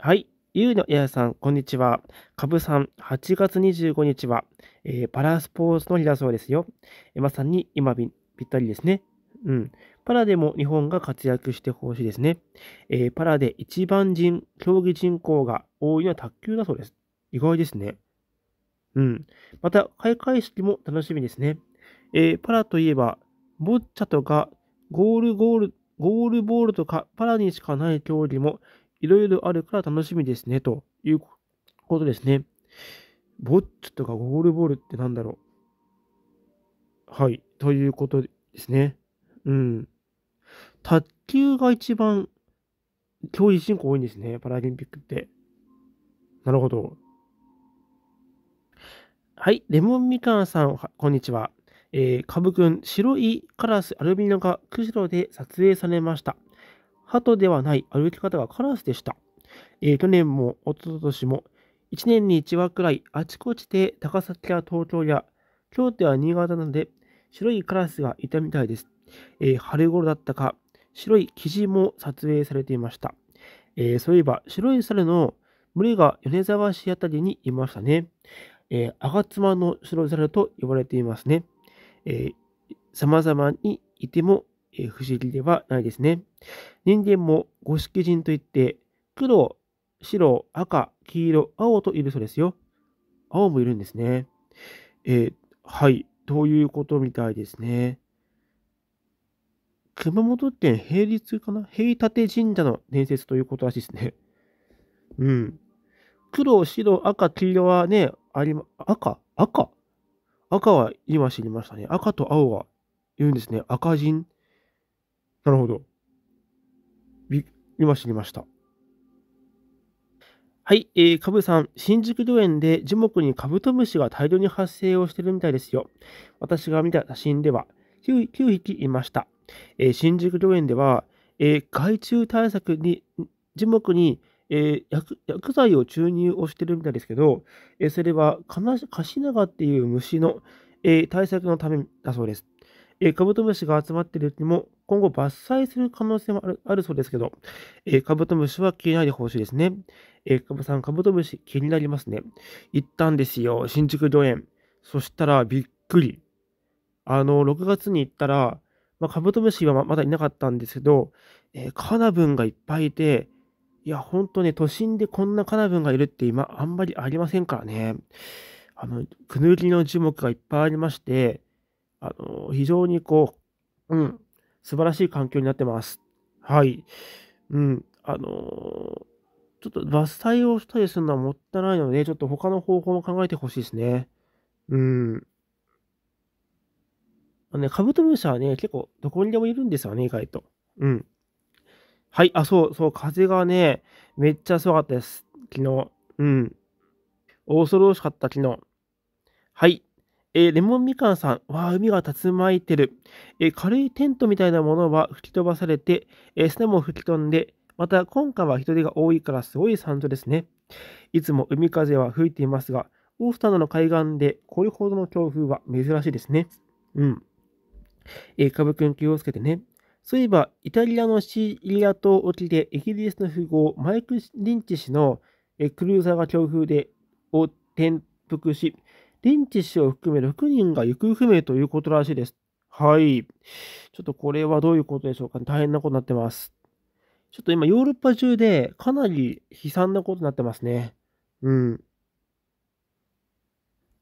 はい。ゆうのややさん、こんにちは。かぶさん、8月25日は、えー、パラスポーツの日だそうですよ。えー、まさに今ぴったりですね。うん。パラでも日本が活躍してほしいですね。えー、パラで一番人、競技人口が多いのは卓球だそうです。意外ですね。うん。また、開会式も楽しみですね。えー、パラといえば、ボッチャとか、ゴールゴール、ゴールボールとか、パラにしかない競技もいろいろあるから楽しみですね、ということですね。ボッチとかゴールボールってなんだろう。はい、ということですね。うん。卓球が一番競技人口多いんですね、パラリンピックって。なるほど。はい、レモンみかんさん、こんにちは。えー、株くん、白いカラスアルビノが釧路で撮影されました。鳩ではない歩き方がカラスでした。えー、去年も一昨年も1年に1話くらいあちこちで高崎や東京や京都や新潟などで白いカラスがいたみたいです。えー、春頃だったか白いキジも撮影されていました。えー、そういえば白い猿の群れが米沢市あたりにいましたね。えー、吾妻の白猿と呼ばれていますね。えー、様々にいても不思議ではないですね。人間も五色人といって、黒、白、赤、黄色、青といるそうですよ。青もいるんですね。えー、はい、ということみたいですね。熊本県平立かな平立神社の伝説ということらしいですね。うん。黒、白、赤、黄色はね、ありま、赤赤赤は今知りましたね。赤と青は言うんですね。赤人。なるほど。今知りました。はい、えー、株さん、新宿御苑で樹木にカブトムシが大量に発生をしてるみたいですよ。私が見た写真では 9, 9匹いました。えー、新宿御苑では、えー、害虫対策に、樹木に、えー、薬薬剤を注入をしてるみたいですけど、えー、それはカカシナガっていう虫の、えー、対策のためだそうです。えー、カブトムシが集まっているうちも今後伐採する可能性もあるそうですけど、えー、カブトムシは気になりほしいですね。えー、カブさん、カブトムシ気になりますね。行ったんですよ、新宿御苑。そしたらびっくり。あの、6月に行ったら、まあ、カブトムシはまだいなかったんですけど、えー、カナブンがいっぱいいて、いや、ほんとね、都心でこんなカナブンがいるって今、あんまりありませんからね。あの、くぬりの樹木がいっぱいありまして、あの、非常にこう、うん、素晴らしい環境になってます。はい。うん。あのー、ちょっと伐採をしたりするのはもったいないので、ちょっと他の方法も考えてほしいですね。うん。あのね、カブトムシはね、結構どこにでもいるんですよね、意外と。うん。はい、あ、そう、そう、風がね、めっちゃすごかったです。昨日。うん。恐ろしかった、昨日。はい。えー、レモンみかんさん、わあ、海が竜巻いてる。えー、軽いテントみたいなものは吹き飛ばされて、えー、砂も吹き飛んで、また今回は人手が多いからすごい山頂ですね。いつも海風は吹いていますが、オースターの海岸でこれほどの強風は珍しいですね。うん。えー、株くん気をつけてね。そういえば、イタリアのシーリア島沖でイギリスの富豪マイク・リンチ氏のクルーザーが強風でを転覆し、リンチ氏を含める6人が行方不明ということらしいです。はい。ちょっとこれはどういうことでしょうかね。大変なことになってます。ちょっと今ヨーロッパ中でかなり悲惨なことになってますね。うん。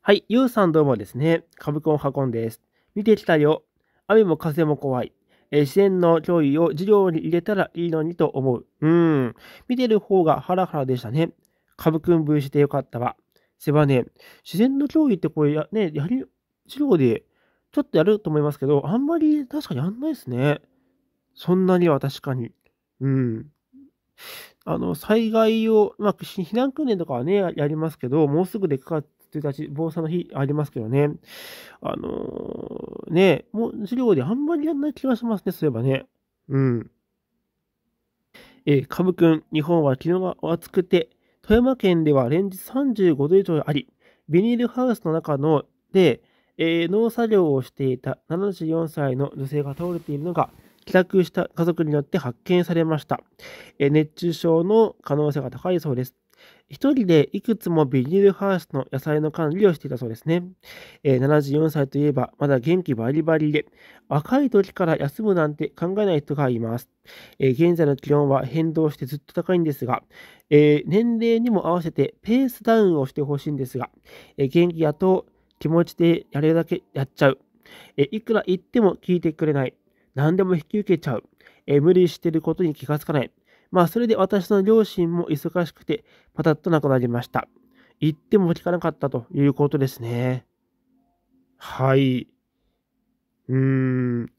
はい。ゆうさんどうもですね。カブコンんコです。見てきたよ。雨も風も怖い。え自然の脅威を授業に入れたらいいのにと思う。うん。見てる方がハラハラでしたね。カブく V してよかったわ。すればね、自然の脅威ってこれや、ね、やはり治療でちょっとやると思いますけど、あんまり確かにやんないですね。そんなには確かに。うん。あの、災害を、まあ、避難訓練とかはね、やりますけど、もうすぐでか月た日、防災の日ありますけどね。あのー、ね、もう授業であんまりやんない気がしますね、そういえばね。うん。えー、カブくん、日本は昨日が暑くて、富山県では連日35度以上あり、ビニールハウスの中ので、えー、農作業をしていた74歳の女性が倒れているのが、帰宅した家族によって発見されました。えー、熱中症の可能性が高いそうです。一人でいくつもビニールハウスの野菜の管理をしていたそうですね。えー、74歳といえば、まだ元気バリバリで、若い時から休むなんて考えない人がいます。えー、現在の気温は変動してずっと高いんですが、えー、年齢にも合わせてペースダウンをしてほしいんですが、え元気やと気持ちでやれるだけやっちゃう。えいくら言っても聞いてくれない。何でも引き受けちゃう。え無理してることに気がつかない。まあ、それで私の両親も忙しくて、パタッと亡くなりました。言っても聞かなかったということですね。はい。うーん。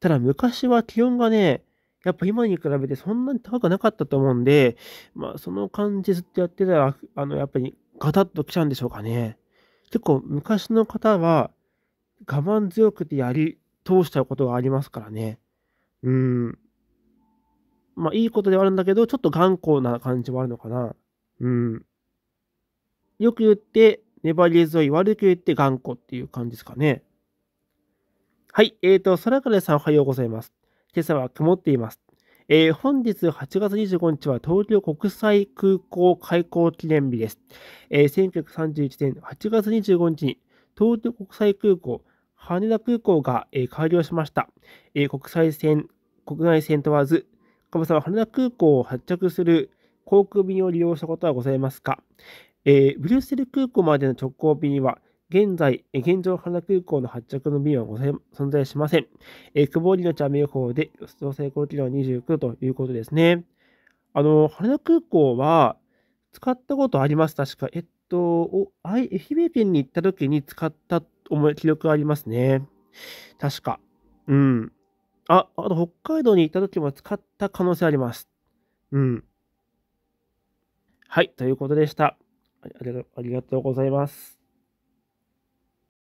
ただ、昔は気温がね、やっぱ今に比べてそんなに高くなかったと思うんで、まあ、その感じずっとやってたら、あの、やっぱりガタッと来ちゃうんでしょうかね。結構、昔の方は、我慢強くてやり通しちゃうことがありますからね。うん。まあいいことではあるんだけど、ちょっと頑固な感じはあるのかな。うん。よく言って、粘り強い、悪く言って頑固っていう感じですかね。はい、えーと、空からさんおはようございます。今朝は曇っています。えー、本日8月25日は東京国際空港開港記念日です。えー、1931年8月25日に東京国際空港、羽田空港が、えー、開業しました。えー、国際線、国内線問わずカムさんは羽田空港を発着する航空便を利用したことはございますか、えー、ブリュッセル空港までの直行便は、現在、現状羽田空港の発着の便はござい存在しません。えー、曇りのち雨予報で、予想最高気温は29度ということですね。あの、羽田空港は、使ったことあります。確か。えっと、愛媛県に行った時に使ったい記憶がありますね。確か。うん。あ、あと北海道に行った時も使った可能性あります。うん。はい、ということでした。ありがとうございます。